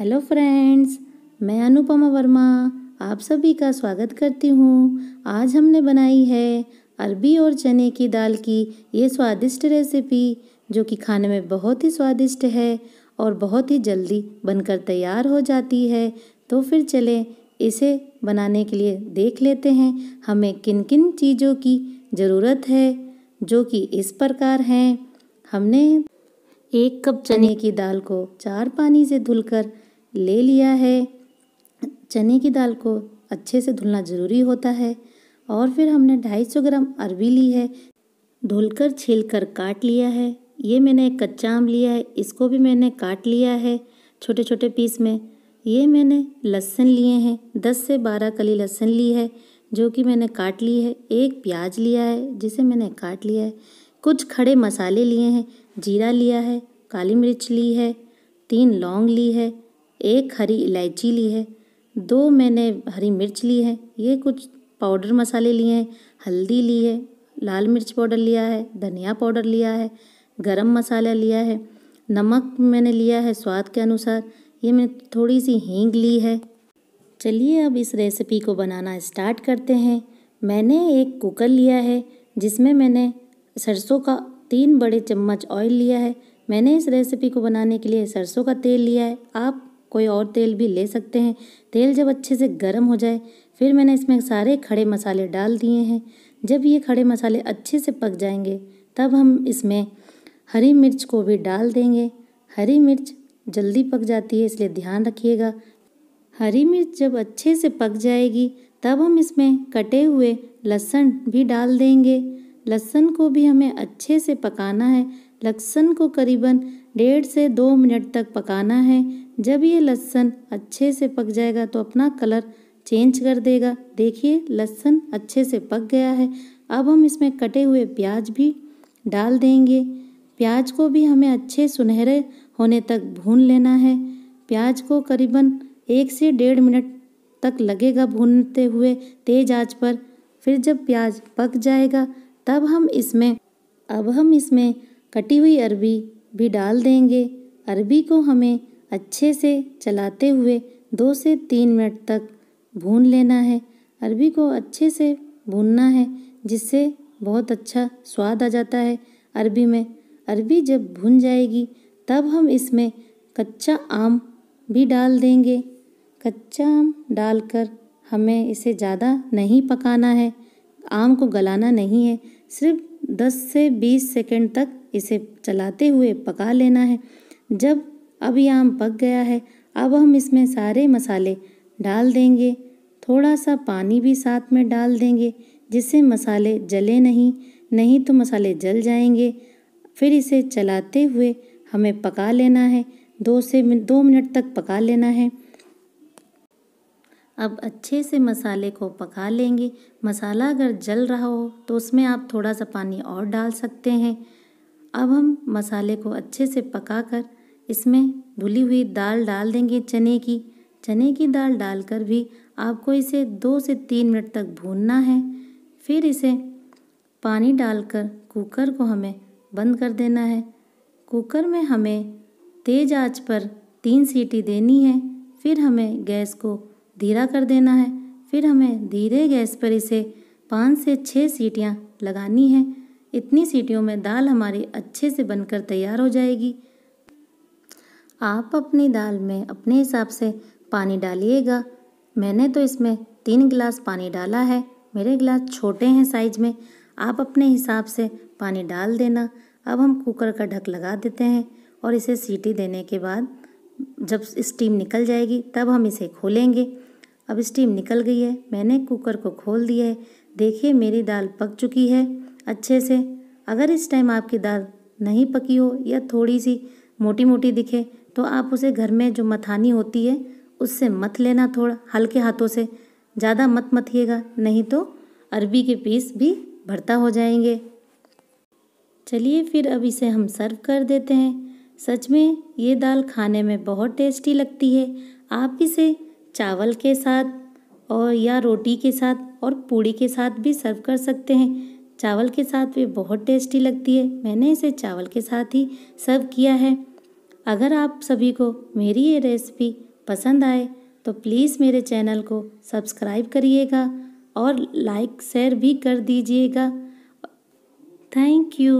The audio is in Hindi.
हेलो फ्रेंड्स मैं अनुपमा वर्मा आप सभी का स्वागत करती हूँ आज हमने बनाई है अरबी और चने की दाल की ये स्वादिष्ट रेसिपी जो कि खाने में बहुत ही स्वादिष्ट है और बहुत ही जल्दी बनकर तैयार हो जाती है तो फिर चले इसे बनाने के लिए देख लेते हैं हमें किन किन चीज़ों की ज़रूरत है जो कि इस प्रकार हैं हमने एक कप चने की दाल को चार पानी से धुलकर ले लिया है चने की दाल को अच्छे से धुलना ज़रूरी होता है और फिर हमने 250 ग्राम अरबी ली है धुलकर छीलकर काट लिया है ये मैंने एक कच्चा आम लिया है इसको भी मैंने काट लिया है छोटे छोटे पीस में ये मैंने लहसुन लिए हैं दस से बारह कली लहसुन ली है जो कि मैंने काट ली है एक प्याज लिया है जिसे मैंने काट लिया है कुछ खड़े मसाले लिए हैं जीरा लिया है काली मिर्च ली है तीन लौंग ली है एक हरी इलायची ली है दो मैंने हरी मिर्च ली है ये कुछ पाउडर मसाले लिए हैं हल्दी ली है लाल मिर्च पाउडर लिया है धनिया पाउडर लिया है गरम मसाला लिया है नमक मैंने लिया है स्वाद के अनुसार ये मैंने थोड़ी सी हींग ली है चलिए अब इस रेसिपी को बनाना स्टार्ट करते हैं मैंने एक कुकर लिया है जिसमें मैंने सरसों का तीन बड़े चम्मच ऑयल लिया है मैंने इस रेसिपी को बनाने के लिए सरसों का तेल लिया है आप कोई और तेल भी ले सकते हैं तेल जब अच्छे से गर्म हो जाए फिर मैंने इसमें सारे खड़े मसाले डाल दिए हैं जब ये खड़े मसाले अच्छे से पक जाएंगे तब हम इसमें हरी मिर्च को भी डाल देंगे हरी मिर्च जल्दी पक जाती है इसलिए ध्यान रखिएगा हरी मिर्च जब अच्छे से पक जाएगी तब हम इसमें कटे हुए लहसुन भी डाल देंगे लहसुन को भी हमें अच्छे से पकाना है लहसुन को करीबन डेढ़ से दो मिनट तक पकाना है जब ये लहसुन अच्छे से पक जाएगा तो अपना कलर चेंज कर देगा देखिए लहसुन अच्छे से पक गया है अब हम इसमें कटे हुए प्याज भी डाल देंगे प्याज को भी हमें अच्छे सुनहरे होने तक भून लेना है प्याज को करीबन एक से डेढ़ मिनट तक लगेगा भूनते हुए तेज आंच पर फिर जब प्याज पक जाएगा तब हम इसमें अब हम इसमें कटी हुई अरबी भी डाल देंगे अरबी को हमें अच्छे से चलाते हुए दो से तीन मिनट तक भून लेना है अरबी को अच्छे से भूनना है जिससे बहुत अच्छा स्वाद आ जाता है अरबी में अरबी जब भून जाएगी तब हम इसमें कच्चा आम भी डाल देंगे कच्चा आम डालकर हमें इसे ज़्यादा नहीं पकाना है आम को गलाना नहीं है सिर्फ 10 से 20 सेकंड तक इसे चलाते हुए पका लेना है जब अब ये आम पक गया है अब हम इसमें सारे मसाले डाल देंगे थोड़ा सा पानी भी साथ में डाल देंगे जिससे मसाले जले नहीं नहीं तो मसाले जल जाएंगे फिर इसे चलाते हुए हमें पका लेना है दो से दो मिनट तक पका लेना है अब अच्छे से मसाले को पका लेंगे मसाला अगर जल रहा हो तो उसमें आप थोड़ा सा पानी और डाल सकते हैं अब हम मसाले को अच्छे से पकाकर इसमें धुली हुई दाल डाल देंगे चने की चने की दाल डालकर भी आपको इसे दो से तीन मिनट तक भूनना है फिर इसे पानी डालकर कुकर को हमें बंद कर देना है कुकर में हमें तेज़ आंच पर तीन सीटी देनी है फिर हमें गैस को धीरा कर देना है फिर हमें धीरे गैस पर इसे पाँच से छः सीटियाँ लगानी है इतनी सीटियों में दाल हमारी अच्छे से बनकर तैयार हो जाएगी आप अपनी दाल में अपने हिसाब से पानी डालिएगा मैंने तो इसमें तीन गिलास पानी डाला है मेरे गिलास छोटे हैं साइज में आप अपने हिसाब से पानी डाल देना अब हम कुकर का ढक लगा देते हैं और इसे सीटी देने के बाद जब स्टीम निकल जाएगी तब हम इसे खोलेंगे अब स्टीम निकल गई है मैंने कुकर को खोल दिया है देखिए मेरी दाल पक चुकी है अच्छे से अगर इस टाइम आपकी दाल नहीं पकी हो या थोड़ी सी मोटी मोटी दिखे तो आप उसे घर में जो मथानी होती है उससे मत लेना थोड़ा हल्के हाथों से ज़्यादा मत मथिएगा नहीं तो अरबी के पीस भी भरता हो जाएंगे चलिए फिर अब इसे हम सर्व कर देते हैं सच में ये दाल खाने में बहुत टेस्टी लगती है आप इसे चावल के साथ और या रोटी के साथ और पूड़ी के साथ भी सर्व कर सकते हैं चावल के साथ भी बहुत टेस्टी लगती है मैंने इसे चावल के साथ ही सर्व किया है अगर आप सभी को मेरी ये रेसिपी पसंद आए तो प्लीज़ मेरे चैनल को सब्सक्राइब करिएगा और लाइक शेयर भी कर दीजिएगा थैंक यू